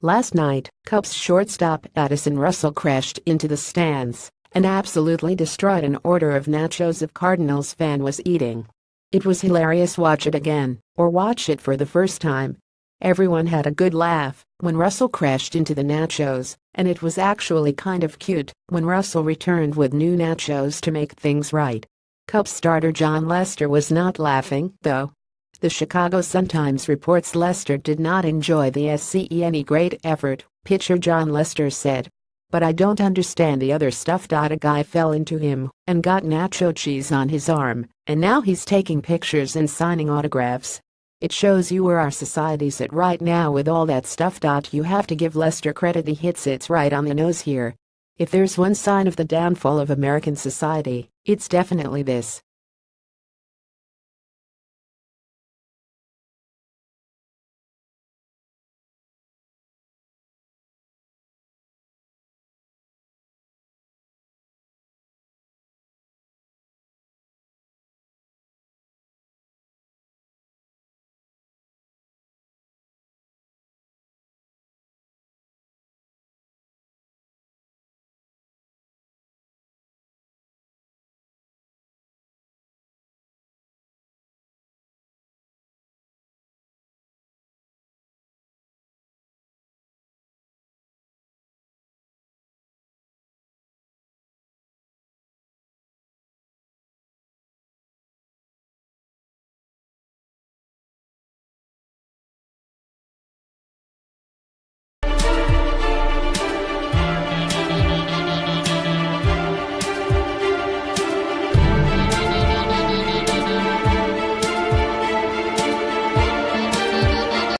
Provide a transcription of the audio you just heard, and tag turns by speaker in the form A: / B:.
A: Last night, Cubs shortstop Addison Russell crashed into the stands and absolutely destroyed an order of nachos a Cardinals fan was eating. It was hilarious watch it again, or watch it for the first time. Everyone had a good laugh when Russell crashed into the nachos, and it was actually kind of cute when Russell returned with new nachos to make things right. Cubs starter John Lester was not laughing, though. The Chicago Sun-Times reports Lester did not enjoy the SCE any great effort, pitcher John Lester said. But I don't understand the other stuff. A guy fell into him and got nacho cheese on his arm, and now he's taking pictures and signing autographs. It shows you where our society's at right now with all that stuff. You have to give Lester credit, he hits it right on the nose here. If there's one sign of the downfall of American society, it's definitely this.